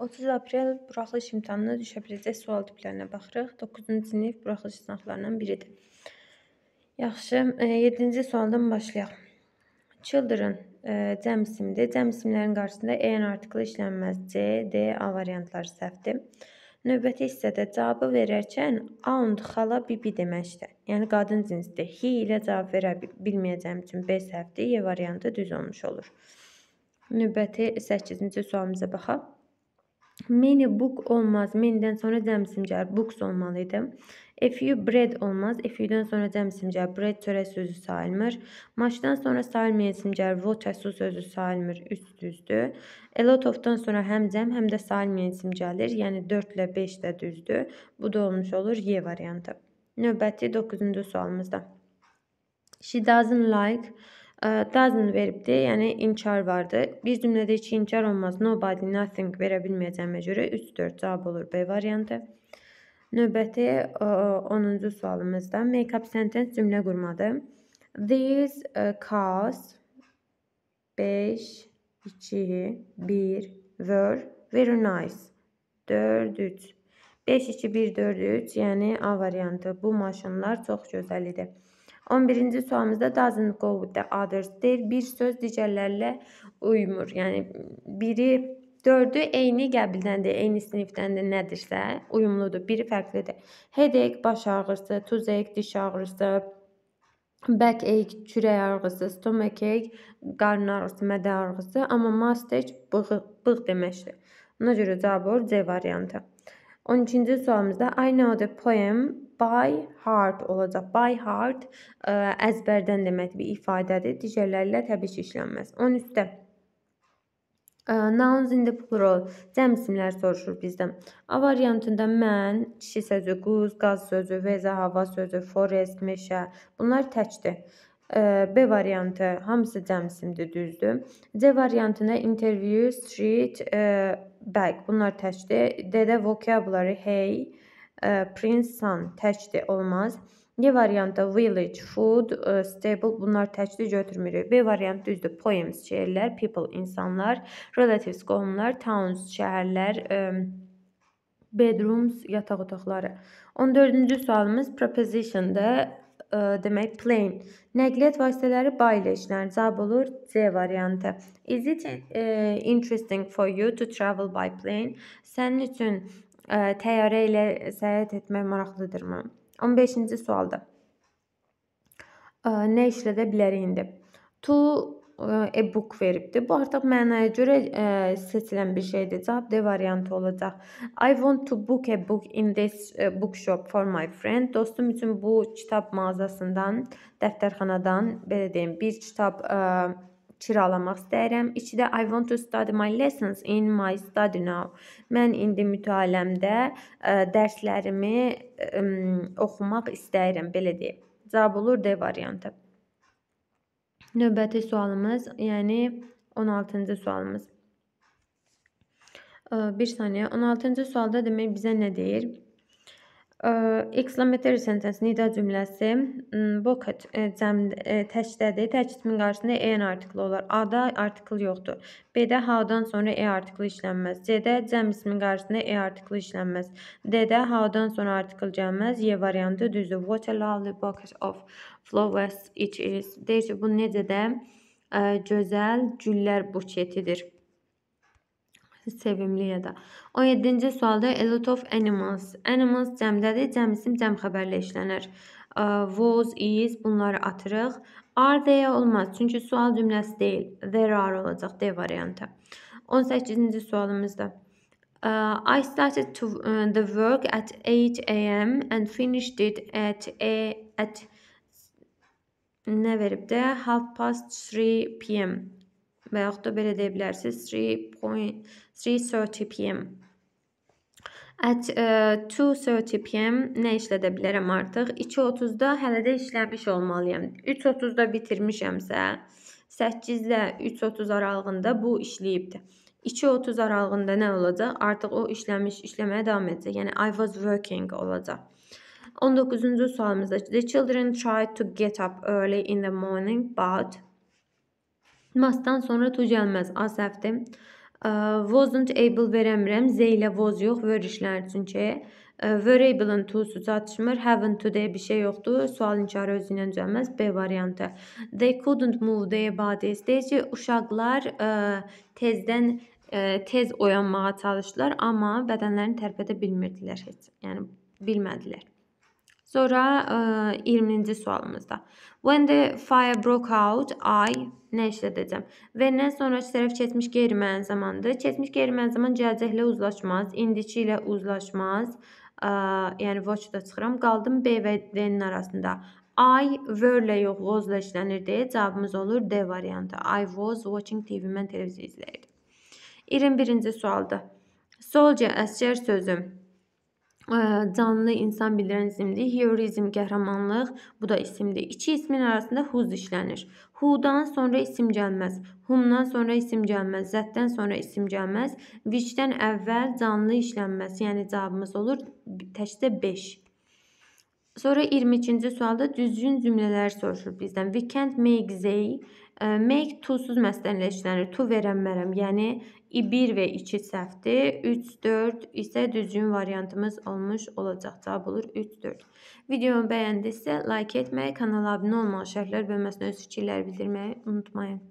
30 aprel buraxılış imtahanına düşə biləcək sual tiplərinə baxırıq. 9-cu sinif buraxılış sınaqlarından biridir. Yaxşı, 7-ci sualdan başlayaq. Children cəm isimdir. Cəm isimlərin qarşısında en artikli işlənməz. C, D, A variantları səhvdir. Növbəti hissədə cavabı verərkən aunt xala bibi deməkdir. Yəni qadın cinsdir. He ilə cavab verə bilməyəcəyim üçün B səhvdir. Y variantı düz olmuş olur. Növbəti 8-ci sualımıza baxaq. Many book olmaz. Many'dən sonra cəm simgəri books olmalı idi. A few bread olmaz. A few-dən sonra cəm simgəri bread çörək sözü sayılmır. Much'dan sonra sayılmayan simgəri water su sözü sayılmır. Üst düzdür. A lot of-dan sonra həm cəm, həm də sayılmayan isim gəlir. Yəni 4 ilə 5 də düzdür. Bu da olmuş olur Y variantı. Növbəti 9-cu sualımızda. She doesn't like doesn't verbdir, yəni inkar vardır. Bir cümlədə iki inkar olmaz. Nobody, nothing verə bilməyəcəyimə görə 3-4 cavab olur B variantı. Növbəti 10-cu sualımızda make up sentence cümlə qurmadır. These uh, cars 5 2 1 were very nice. 4 3 5 2 1 4 3, yəni A variantı. Bu maşınlar çox gözəl idi. 11-ci sualımızda doesn't go with the others deyir. Bir söz digərlərlə uymur. Yəni biri Dördü eyni qəbildəndir, eyni sinifdəndir, nədirsə, uyumludur, biri fərqlidir. Headache, baş ağrısı, toothache, diş ağrısı, backache, kürək ağrısı, stomachache, qarın ağrısı, mədə ağrısı, amma mastache bığ, bığ deməkdir. Ona görə cavab olur C variantı. 13-cü sualımızda I know the poem by heart olacaq. By heart ə, e, əzbərdən demək bir ifadədir. Digərləri ilə təbii ki, işlənməz. 13-də e, nouns in the plural cəm isimlər soruşur bizdən. A variantında mən, kişi sözü, quz, qaz sözü, veza, hava sözü, forest, meşə. Bunlar təkdir. B variantı hamısı cəmsimdir, düzdür. C variantında interview, street, back bunlar təkdir. D-də vocabulary hey, prince, sun təkdir, olmaz. D variantı village, food, stable bunlar təkdir götürmürük. B variantı düzdür. Poems şeirlər, people insanlar, relatives qohumlar, towns şəhərlər, bedrooms yataq otaqları. 14-cü sualımız proposition-də demək plane. Nəqliyyat vasitələri bayleşlər yəni cavab olur C variantı. Is it e, interesting for you to travel by plane? Sənin üçün e, təyyarə ilə səyahət etmək maraqlıdırmı? 15-ci sualdır. E, nə işlədə bilərik indi? To E, e-book veribdir. Bu artıq mənaya görə ə, e, seçilən bir şeydir. Cavab D variantı olacaq. I want to book a book in this e, bookshop for my friend. Dostum üçün bu kitab mağazasından, dəftərxanadan belə deyim, bir kitab ə, kiralamaq istəyirəm. İçində I want to study my lessons in my study now. Mən indi mütaliəmdə dərslərimi ə, oxumaq istəyirəm, belə deyim. Cavab olur D variantı. növbəti sualımız, yəni 16-cı sualımız. Ee, bir saniye 16-cı sualda demək bizə nə deyir? exclamatory sentence nida cümləsi bucket cəm e, təkdədir. Təkidin qarşısında en artikli olar. A-da artikl yoxdur. B-də how-dan sonra e artikli işlənməz. C-də cəm ismin qarşısında e artikli işlənməz. D-də how-dan sonra artikl gəlməz. Y variantı düzdür. What a lovely bucket of flowers it is. Deyir ki, bu necə də ə, e, gözəl güllər buketidir sevimli ya da. 17-ci sualda a lot of animals. Animals cəmdədir. Cəm isim cəm xəbərlə işlənir. Was, is bunları atırıq. Are deyə olmaz. Çünki sual cümləsi deyil. There are olacaq D variantı. 18-ci sualımızda. Uh, I started to uh, the work at 8 a.m. and finished it at a at nə verib də half past 3 p.m və yaxud da belə deyə bilərsiniz 3.30 p.m. At uh, 2.30 p.m. nə işlədə bilərəm artıq? 2.30-da hələ də işləmiş olmalıyam. 3.30-da bitirmişəmsə 8-də 3.30 aralığında bu işləyibdi. 2.30 aralığında nə olacaq? Artıq o işləmiş, işləməyə davam edəcək. Yəni I was working olacaq. 19-cu sualımızda the children tried to get up early in the morning but Mustdan sonra to gəlməz. A səhvdir. Wasn't able verəmirəm. Z ilə was yox verişlər çünki. Were able-ın to-su çatışmır. Haven't to deyə bir şey yoxdur. Sual inkarı özü ilə düzəlməz. B variantı. They couldn't move deyə bodies. Deyici uşaqlar ə, tezdən ə, tez oyanmağa çalışdılar, amma bədənlərini tərpədə bilmirdilər heç. Yəni bilmədilər. Sonra 20-ci sualımızda. When the fire broke out, I nə işlədəcəm? Və-dən sonra tərəf keçmiş qeyri-müəyyən zamandır. Keçmiş qeyri-müəyyən zaman gələcəklə uzlaşmaz, indiki ilə uzlaşmaz. Ə, yəni watch-da çıxıram. Qaldım B və D-nin arasında. I were-lə yox, was-la işlənirdi. Cavabımız olur D variantı. I was watching TV. Mən televiziya izləyirdim. 21-ci sualdır. Soldier əsgər sözü canlı insan bildirən isimdir. Heurizm qəhrəmanlıq, bu da isimdir. İki ismin arasında huz işlənir. Hudan sonra isim gəlməz. Humdan sonra isim gəlməz. Zətdən sonra isim gəlməz. Vicdən əvvəl canlı işlənməz. Yəni cavabımız olur təkcə 5. Sonra 22-ci sualda düzgün cümlələr soruşur bizdən. We can't make they. E, make to-suz məsdənləşdirilir. To verəm mərəm. Yəni 1 və 2 səhvdir. 3 4 isə düzgün variantımız olmuş olacaq. Cavab olur 3 4. Videomu bəyəndisə like etməyi, kanala abunə olmağı, şərhlər bölməsinə öz fikirlərinizi bildirməyi unutmayın.